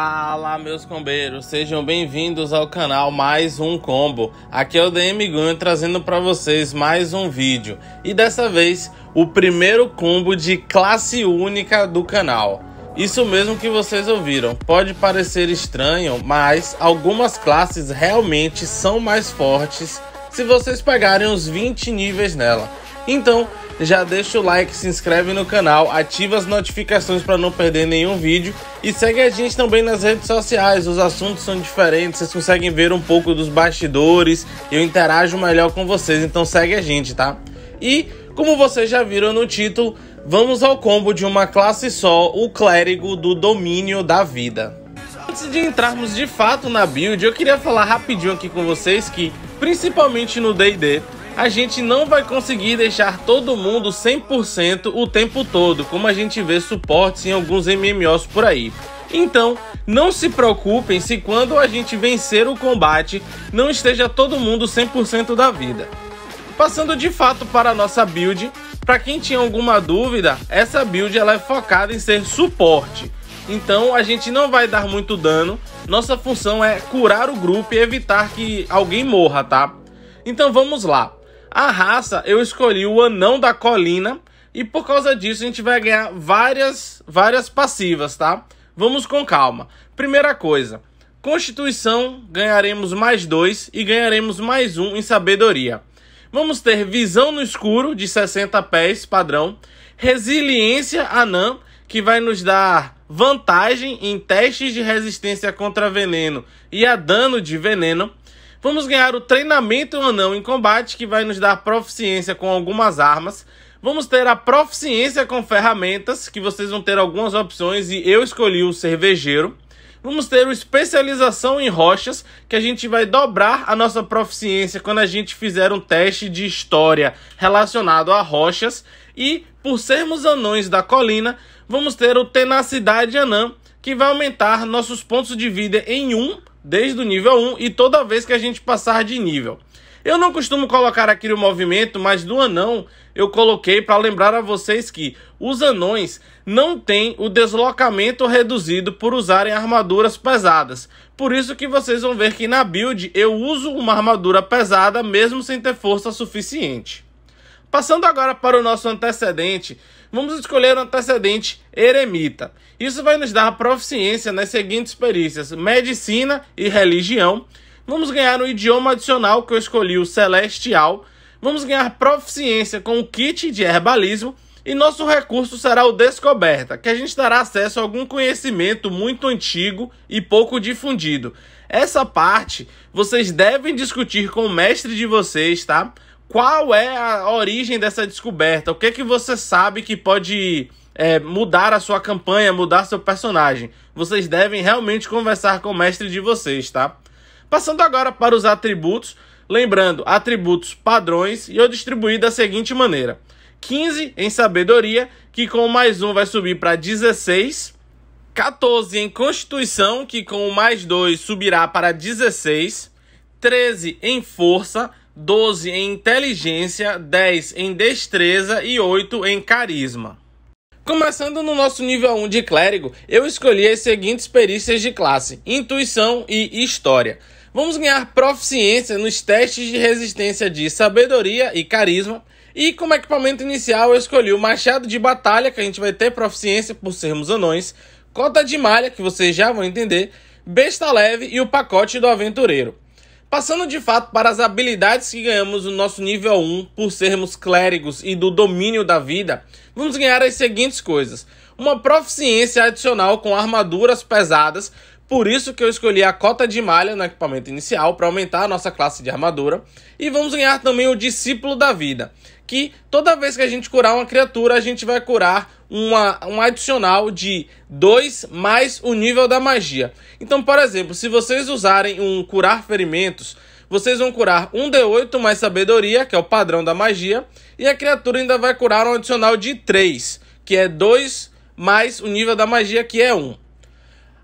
Fala meus combeiros, sejam bem-vindos ao canal Mais Um Combo. Aqui é o DM Gun trazendo para vocês mais um vídeo. E dessa vez, o primeiro combo de classe única do canal. Isso mesmo que vocês ouviram, pode parecer estranho, mas algumas classes realmente são mais fortes se vocês pegarem os 20 níveis nela. Então, já deixa o like, se inscreve no canal, ativa as notificações para não perder nenhum vídeo e segue a gente também nas redes sociais. Os assuntos são diferentes, vocês conseguem ver um pouco dos bastidores, e eu interajo melhor com vocês, então segue a gente, tá? E, como vocês já viram no título, vamos ao combo de uma classe só, o clérigo do domínio da vida. Antes de entrarmos de fato na build, eu queria falar rapidinho aqui com vocês que, principalmente no D&D, a gente não vai conseguir deixar todo mundo 100% o tempo todo, como a gente vê suportes em alguns MMOs por aí. Então, não se preocupem se quando a gente vencer o combate, não esteja todo mundo 100% da vida. Passando de fato para a nossa build, para quem tinha alguma dúvida, essa build ela é focada em ser suporte. Então a gente não vai dar muito dano, nossa função é curar o grupo e evitar que alguém morra, tá? Então vamos lá. A raça, eu escolhi o anão da colina. E por causa disso, a gente vai ganhar várias, várias passivas, tá? Vamos com calma. Primeira coisa. Constituição, ganharemos mais dois e ganharemos mais um em sabedoria. Vamos ter visão no escuro de 60 pés, padrão. Resiliência anã, que vai nos dar vantagem em testes de resistência contra veneno e a dano de veneno. Vamos ganhar o treinamento anão em combate, que vai nos dar proficiência com algumas armas. Vamos ter a proficiência com ferramentas, que vocês vão ter algumas opções e eu escolhi o cervejeiro. Vamos ter o especialização em rochas, que a gente vai dobrar a nossa proficiência quando a gente fizer um teste de história relacionado a rochas. E por sermos anões da colina, vamos ter o tenacidade anão que vai aumentar nossos pontos de vida em 1, desde o nível 1 e toda vez que a gente passar de nível. Eu não costumo colocar aqui o movimento, mas do anão eu coloquei para lembrar a vocês que os anões não têm o deslocamento reduzido por usarem armaduras pesadas. Por isso que vocês vão ver que na build eu uso uma armadura pesada mesmo sem ter força suficiente. Passando agora para o nosso antecedente, vamos escolher um antecedente eremita. Isso vai nos dar proficiência nas seguintes perícias: medicina e religião. Vamos ganhar um idioma adicional que eu escolhi o celestial. Vamos ganhar proficiência com o kit de herbalismo. E nosso recurso será o Descoberta, que a gente dará acesso a algum conhecimento muito antigo e pouco difundido. Essa parte vocês devem discutir com o mestre de vocês, tá? Qual é a origem dessa descoberta? O que é que você sabe que pode é, mudar a sua campanha, mudar seu personagem? Vocês devem realmente conversar com o mestre de vocês, tá? Passando agora para os atributos, lembrando, atributos padrões, e eu distribuí da seguinte maneira: 15 em sabedoria, que com mais um vai subir para 16. 14 em Constituição, que com mais 2 subirá para 16. 13 em Força, 12 em inteligência, 10 em destreza e 8 em carisma. Começando no nosso nível 1 de clérigo, eu escolhi as seguintes perícias de classe: intuição e história. Vamos ganhar proficiência nos testes de resistência de sabedoria e carisma. E como equipamento inicial, eu escolhi o machado de batalha, que a gente vai ter proficiência por sermos anões, cota de malha, que vocês já vão entender, besta leve e o pacote do aventureiro. Passando de fato para as habilidades que ganhamos no nosso nível 1 por sermos clérigos e do domínio da vida, vamos ganhar as seguintes coisas: uma proficiência adicional com armaduras pesadas, por isso que eu escolhi a cota de malha no equipamento inicial para aumentar a nossa classe de armadura. E vamos ganhar também o discípulo da vida que toda vez que a gente curar uma criatura, a gente vai curar uma, um adicional de 2 mais o nível da magia. Então, por exemplo, se vocês usarem um curar ferimentos, vocês vão curar um D8 mais sabedoria, que é o padrão da magia, e a criatura ainda vai curar um adicional de 3, que é 2 mais o nível da magia, que é 1. Um.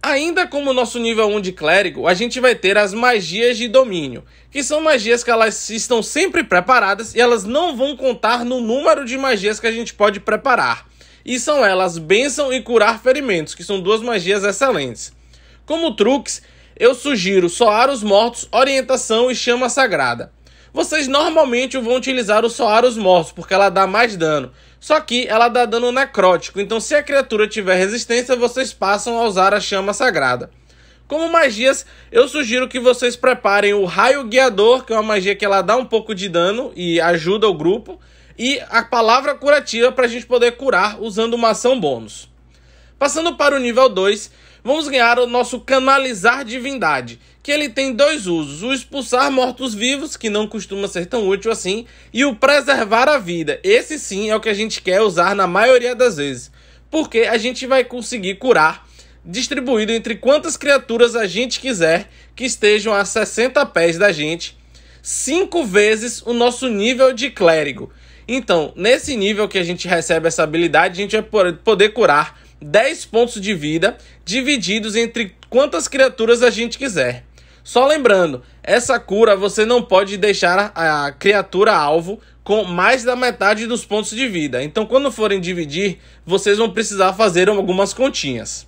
Ainda como nosso nível 1 de clérigo, a gente vai ter as magias de domínio, que são magias que elas estão sempre preparadas e elas não vão contar no número de magias que a gente pode preparar. E são elas bênção e curar ferimentos, que são duas magias excelentes. Como truques, eu sugiro soar os mortos, orientação e chama sagrada. Vocês normalmente vão utilizar o soar os mortos, porque ela dá mais dano. Só que ela dá dano necrótico, então se a criatura tiver resistência, vocês passam a usar a chama sagrada. Como magias, eu sugiro que vocês preparem o Raio Guiador, que é uma magia que ela dá um pouco de dano e ajuda o grupo, e a Palavra Curativa para a gente poder curar usando uma ação bônus. Passando para o nível 2, vamos ganhar o nosso canalizar divindade, que ele tem dois usos: o expulsar mortos-vivos, que não costuma ser tão útil assim, e o preservar a vida. Esse sim é o que a gente quer usar na maioria das vezes, porque a gente vai conseguir curar distribuído entre quantas criaturas a gente quiser que estejam a 60 pés da gente, cinco vezes o nosso nível de clérigo. Então, nesse nível que a gente recebe essa habilidade, a gente vai poder curar 10 pontos de vida divididos entre quantas criaturas a gente quiser. Só lembrando, essa cura você não pode deixar a criatura alvo com mais da metade dos pontos de vida. Então, quando forem dividir, vocês vão precisar fazer algumas continhas.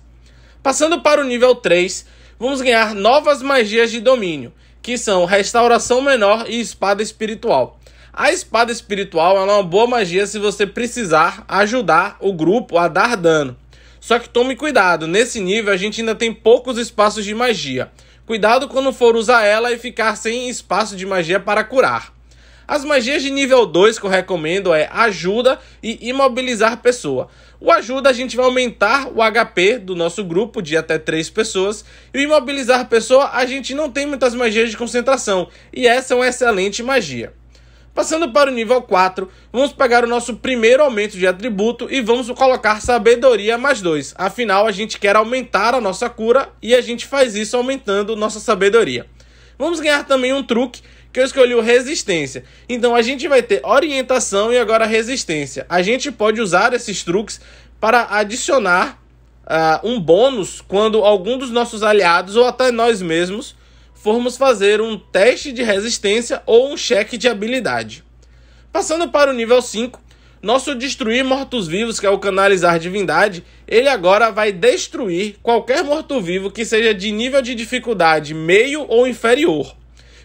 Passando para o nível 3, vamos ganhar novas magias de domínio, que são Restauração Menor e Espada Espiritual. A espada espiritual é uma boa magia se você precisar ajudar o grupo a dar dano. Só que tome cuidado, nesse nível a gente ainda tem poucos espaços de magia. Cuidado quando for usar ela e ficar sem espaço de magia para curar. As magias de nível 2 que eu recomendo é ajuda e imobilizar pessoa. O ajuda a gente vai aumentar o HP do nosso grupo de até 3 pessoas. E o imobilizar pessoa a gente não tem muitas magias de concentração. E essa é uma excelente magia. Passando para o nível 4, vamos pegar o nosso primeiro aumento de atributo e vamos colocar sabedoria mais 2. Afinal, a gente quer aumentar a nossa cura e a gente faz isso aumentando nossa sabedoria. Vamos ganhar também um truque que eu escolhi o resistência. Então a gente vai ter orientação e agora resistência. A gente pode usar esses truques para adicionar uh, um bônus quando algum dos nossos aliados ou até nós mesmos formos fazer um teste de resistência ou um cheque de habilidade. Passando para o nível 5, nosso destruir mortos-vivos, que é o canalizar divindade, ele agora vai destruir qualquer morto-vivo que seja de nível de dificuldade meio ou inferior.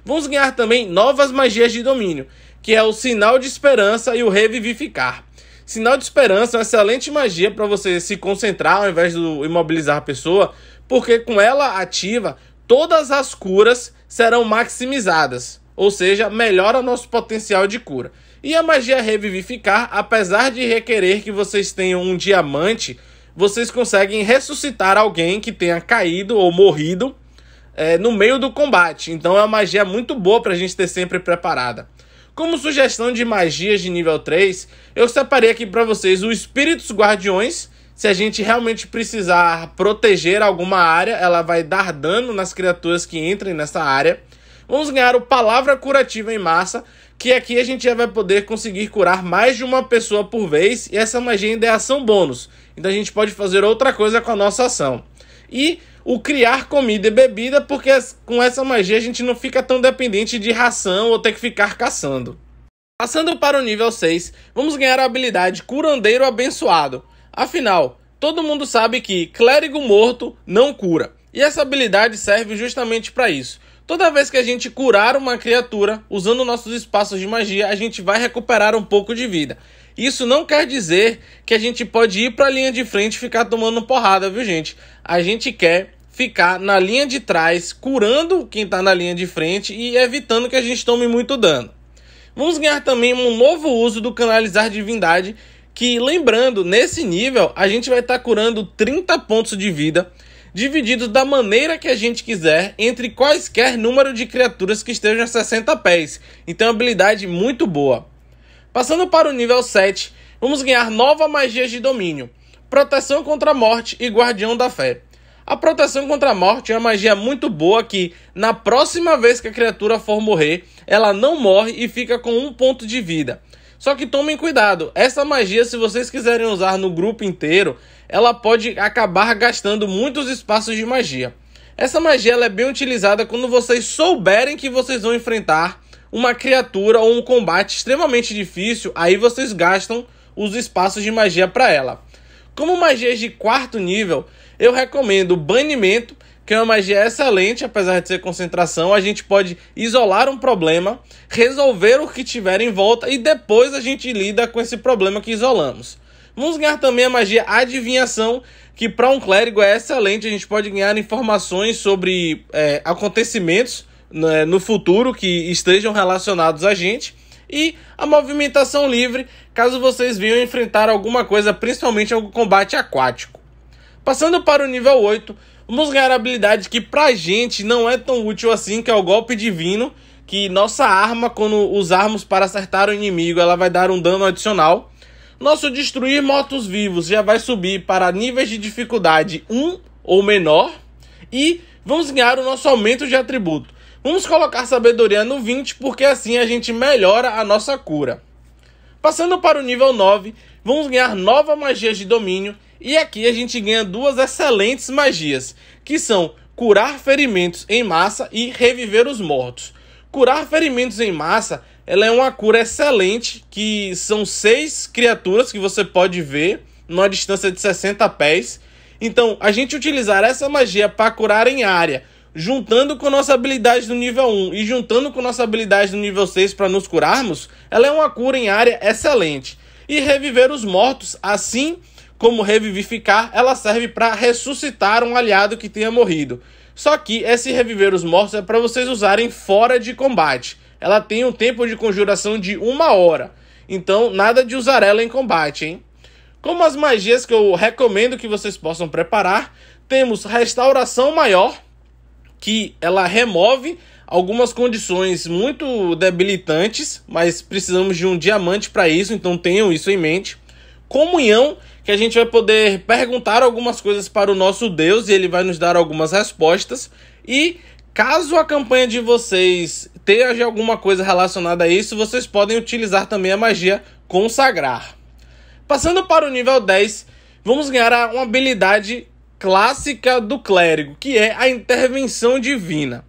Vamos ganhar também novas magias de domínio, que é o sinal de esperança e o revivificar. Sinal de esperança é uma excelente magia para você se concentrar ao invés de imobilizar a pessoa, porque com ela ativa, todas as curas serão maximizadas, ou seja, melhora nosso potencial de cura. E a magia revivificar, apesar de requerer que vocês tenham um diamante, vocês conseguem ressuscitar alguém que tenha caído ou morrido é, no meio do combate. Então é uma magia muito boa para a gente ter sempre preparada. Como sugestão de magias de nível 3, eu separei aqui para vocês os Espíritos Guardiões, se a gente realmente precisar proteger alguma área, ela vai dar dano nas criaturas que entrem nessa área. Vamos ganhar o Palavra Curativa em Massa, que aqui a gente já vai poder conseguir curar mais de uma pessoa por vez, e essa magia ainda é ação bônus, então a gente pode fazer outra coisa com a nossa ação. E o criar comida e bebida, porque com essa magia a gente não fica tão dependente de ração ou ter que ficar caçando. Passando para o nível 6, vamos ganhar a habilidade Curandeiro Abençoado, Afinal, todo mundo sabe que clérigo morto não cura, e essa habilidade serve justamente para isso. Toda vez que a gente curar uma criatura usando nossos espaços de magia, a gente vai recuperar um pouco de vida. Isso não quer dizer que a gente pode ir para a linha de frente e ficar tomando porrada, viu, gente? A gente quer ficar na linha de trás, curando quem está na linha de frente e evitando que a gente tome muito dano. Vamos ganhar também um novo uso do canalizar divindade, que lembrando, nesse nível a gente vai estar tá curando 30 pontos de vida, divididos da maneira que a gente quiser, entre quaisquer número de criaturas que estejam a 60 pés. Então, é uma habilidade muito boa. Passando para o nível 7, vamos ganhar nova magia de domínio, proteção contra a morte e guardião da fé. A proteção contra a morte é uma magia muito boa que, na próxima vez que a criatura for morrer, ela não morre e fica com um ponto de vida. Só que tomem cuidado, essa magia, se vocês quiserem usar no grupo inteiro, ela pode acabar gastando muitos espaços de magia. Essa magia é bem utilizada quando vocês souberem que vocês vão enfrentar uma criatura ou um combate extremamente difícil, aí vocês gastam os espaços de magia para ela. Como magias de quarto nível, eu recomendo banimento que é uma magia excelente, apesar de ser concentração, a gente pode isolar um problema, resolver o que tiver em volta e depois a gente lida com esse problema que isolamos. Vamos ganhar também a magia adivinhação, que para um clérigo é excelente, a gente pode ganhar informações sobre é, acontecimentos né, no futuro que estejam relacionados a gente. E a movimentação livre, caso vocês venham enfrentar alguma coisa, principalmente algum combate aquático. Passando para o nível 8, Vamos ganhar habilidade que pra gente não é tão útil assim, que é o golpe divino, que nossa arma, quando usarmos para acertar o inimigo, ela vai dar um dano adicional. Nosso destruir mortos-vivos já vai subir para níveis de dificuldade 1 ou menor. E vamos ganhar o nosso aumento de atributo. Vamos colocar sabedoria no 20, porque assim a gente melhora a nossa cura. Passando para o nível 9, vamos ganhar nova magia de domínio e aqui a gente ganha duas excelentes magias, que são curar ferimentos em massa e reviver os mortos. Curar ferimentos em massa, ela é uma cura excelente, que são seis criaturas que você pode ver numa distância de 60 pés. Então, a gente utilizar essa magia para curar em área, juntando com nossa habilidade do nível 1 e juntando com nossa habilidade do nível 6 para nos curarmos, ela é uma cura em área excelente. E reviver os mortos, assim como revivificar, ela serve para ressuscitar um aliado que tenha morrido. Só que esse reviver os mortos é para vocês usarem fora de combate. Ela tem um tempo de conjuração de uma hora. Então, nada de usar ela em combate, hein? Como as magias que eu recomendo que vocês possam preparar, temos Restauração Maior, que ela remove algumas condições muito debilitantes, mas precisamos de um diamante para isso, então tenham isso em mente. Comunhão, que a gente vai poder perguntar algumas coisas para o nosso Deus e ele vai nos dar algumas respostas. E caso a campanha de vocês tenha alguma coisa relacionada a isso, vocês podem utilizar também a magia consagrar. Passando para o nível 10, vamos ganhar uma habilidade clássica do clérigo, que é a intervenção divina.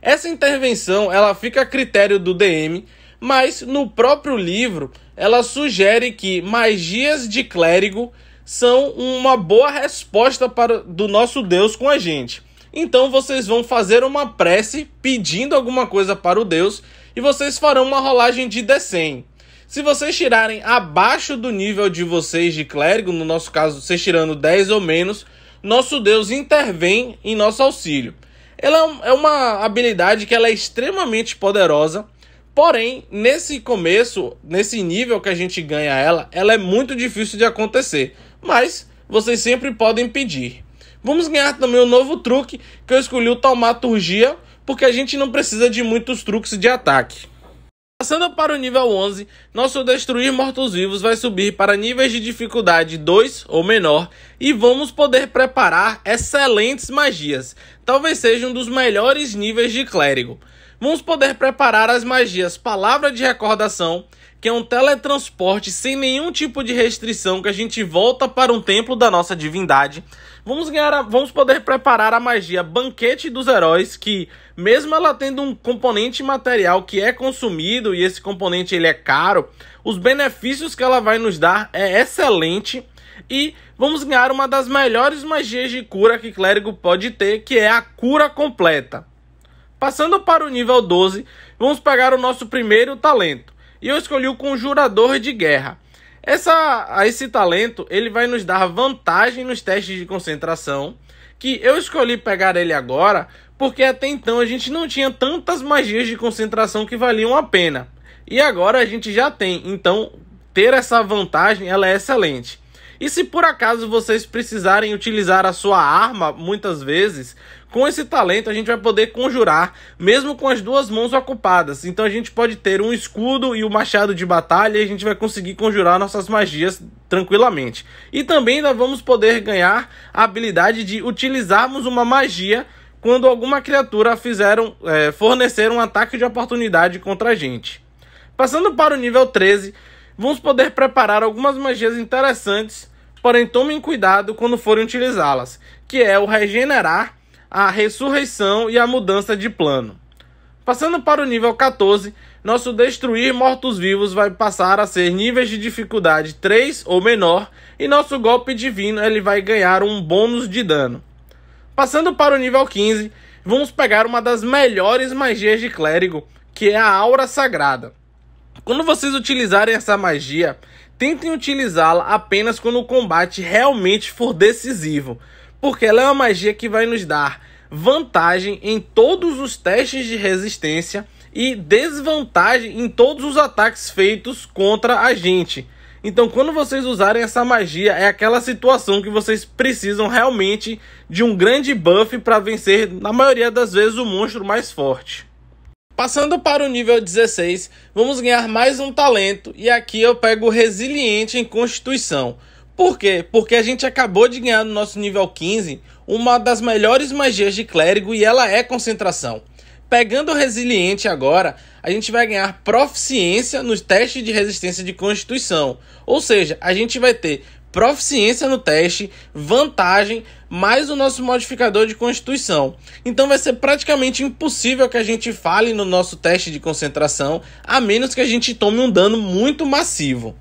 Essa intervenção, ela fica a critério do DM mas no próprio livro ela sugere que magias de clérigo são uma boa resposta para do nosso Deus com a gente. Então vocês vão fazer uma prece pedindo alguma coisa para o Deus e vocês farão uma rolagem de D100. Se vocês tirarem abaixo do nível de vocês de clérigo, no nosso caso, vocês tirando 10 ou menos, nosso Deus intervém em nosso auxílio. Ela é uma habilidade que ela é extremamente poderosa Porém, nesse começo, nesse nível que a gente ganha ela, ela é muito difícil de acontecer. Mas vocês sempre podem pedir. Vamos ganhar também um novo truque que eu escolhi o Taumaturgia, porque a gente não precisa de muitos truques de ataque. Passando para o nível 11, nosso Destruir Mortos-Vivos vai subir para níveis de dificuldade 2 ou menor e vamos poder preparar excelentes magias. Talvez seja um dos melhores níveis de clérigo vamos poder preparar as magias Palavra de Recordação, que é um teletransporte sem nenhum tipo de restrição, que a gente volta para um templo da nossa divindade. Vamos, ganhar a, vamos poder preparar a magia Banquete dos Heróis, que mesmo ela tendo um componente material que é consumido, e esse componente ele é caro, os benefícios que ela vai nos dar é excelente e vamos ganhar uma das melhores magias de cura que clérigo pode ter, que é a cura completa. Passando para o nível 12, vamos pegar o nosso primeiro talento. E eu escolhi o Conjurador de Guerra. Essa, esse talento ele vai nos dar vantagem nos testes de concentração. Que eu escolhi pegar ele agora porque até então a gente não tinha tantas magias de concentração que valiam a pena. E agora a gente já tem, então ter essa vantagem ela é excelente. E se por acaso vocês precisarem utilizar a sua arma muitas vezes, com esse talento a gente vai poder conjurar mesmo com as duas mãos ocupadas. Então a gente pode ter um escudo e o um machado de batalha e a gente vai conseguir conjurar nossas magias tranquilamente. E também ainda vamos poder ganhar a habilidade de utilizarmos uma magia quando alguma criatura fizeram, é, fornecer um ataque de oportunidade contra a gente. Passando para o nível 13, vamos poder preparar algumas magias interessantes porém tomem cuidado quando forem utilizá-las, que é o regenerar, a ressurreição e a mudança de plano. Passando para o nível 14, nosso destruir mortos-vivos vai passar a ser níveis de dificuldade 3 ou menor, e nosso golpe divino ele vai ganhar um bônus de dano. Passando para o nível 15, vamos pegar uma das melhores magias de clérigo, que é a aura sagrada. Quando vocês utilizarem essa magia, tentem utilizá-la apenas quando o combate realmente for decisivo, porque ela é uma magia que vai nos dar vantagem em todos os testes de resistência e desvantagem em todos os ataques feitos contra a gente. Então, quando vocês usarem essa magia, é aquela situação que vocês precisam realmente de um grande buff para vencer, na maioria das vezes, o monstro mais forte. Passando para o nível 16, vamos ganhar mais um talento e aqui eu pego resiliente em constituição. Por quê? Porque a gente acabou de ganhar no nosso nível 15 uma das melhores magias de clérigo e ela é concentração. Pegando o resiliente agora, a gente vai ganhar proficiência nos testes de resistência de constituição. Ou seja, a gente vai ter proficiência no teste, vantagem, mais o nosso modificador de constituição. Então vai ser praticamente impossível que a gente fale no nosso teste de concentração, a menos que a gente tome um dano muito massivo.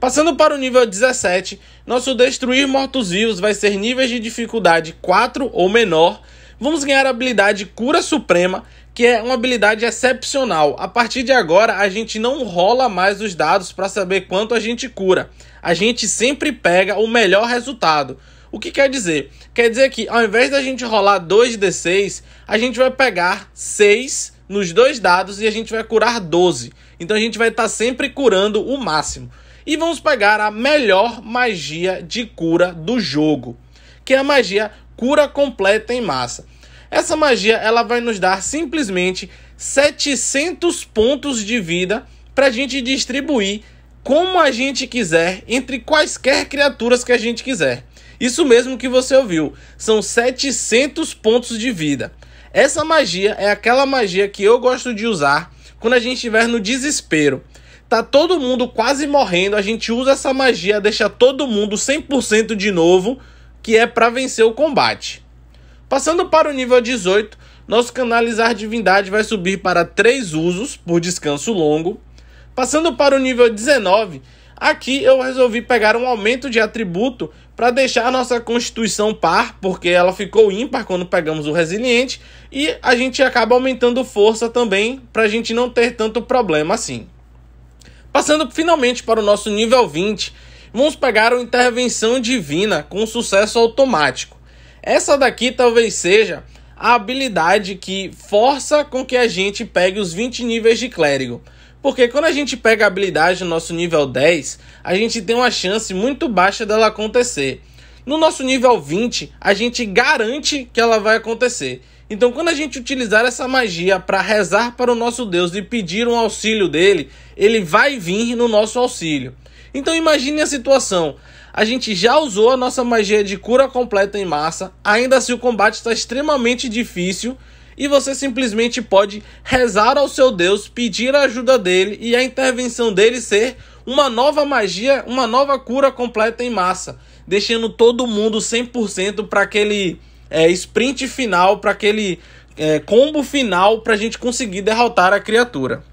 Passando para o nível 17, nosso destruir mortos-vivos vai ser níveis de dificuldade 4 ou menor. Vamos ganhar a habilidade Cura Suprema, que é uma habilidade excepcional. A partir de agora, a gente não rola mais os dados para saber quanto a gente cura a gente sempre pega o melhor resultado. O que quer dizer? Quer dizer que ao invés da gente rolar 2 D6, a gente vai pegar 6 nos dois dados e a gente vai curar 12. Então a gente vai estar tá sempre curando o máximo. E vamos pegar a melhor magia de cura do jogo, que é a magia cura completa em massa. Essa magia ela vai nos dar simplesmente 700 pontos de vida para a gente distribuir como a gente quiser, entre quaisquer criaturas que a gente quiser. Isso mesmo que você ouviu, são 700 pontos de vida. Essa magia é aquela magia que eu gosto de usar quando a gente estiver no desespero. Tá todo mundo quase morrendo, a gente usa essa magia, deixa todo mundo 100% de novo, que é para vencer o combate. Passando para o nível 18, nosso canalizar divindade vai subir para 3 usos por descanso longo, Passando para o nível 19, aqui eu resolvi pegar um aumento de atributo para deixar a nossa constituição par, porque ela ficou ímpar quando pegamos o resiliente, e a gente acaba aumentando força também para a gente não ter tanto problema assim. Passando finalmente para o nosso nível 20, vamos pegar o Intervenção Divina com sucesso automático. Essa daqui talvez seja a habilidade que força com que a gente pegue os 20 níveis de clérigo. Porque quando a gente pega a habilidade no nosso nível 10, a gente tem uma chance muito baixa dela acontecer. No nosso nível 20, a gente garante que ela vai acontecer. Então, quando a gente utilizar essa magia para rezar para o nosso Deus e pedir um auxílio dele, ele vai vir no nosso auxílio. Então, imagine a situação: a gente já usou a nossa magia de cura completa em massa, ainda assim o combate está extremamente difícil e você simplesmente pode rezar ao seu Deus, pedir a ajuda dele e a intervenção dele ser uma nova magia, uma nova cura completa em massa, deixando todo mundo 100% para aquele é, sprint final, para aquele é, combo final, para a gente conseguir derrotar a criatura.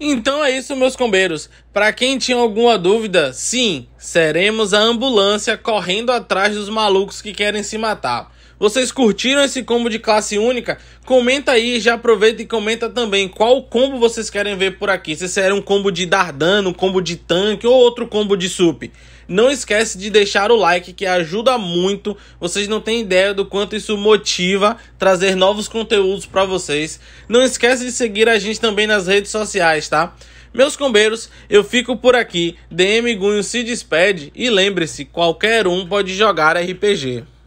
Então é isso, meus combeiros. Para quem tinha alguma dúvida, sim, seremos a ambulância correndo atrás dos malucos que querem se matar. Vocês curtiram esse combo de classe única? Comenta aí, já aproveita e comenta também qual combo vocês querem ver por aqui. Se será um combo de Dardano, um combo de tanque ou outro combo de sup. Não esquece de deixar o like que ajuda muito. Vocês não têm ideia do quanto isso motiva trazer novos conteúdos para vocês. Não esquece de seguir a gente também nas redes sociais, tá? Meus combeiros, eu fico por aqui. DM Gunho se despede e lembre-se, qualquer um pode jogar RPG.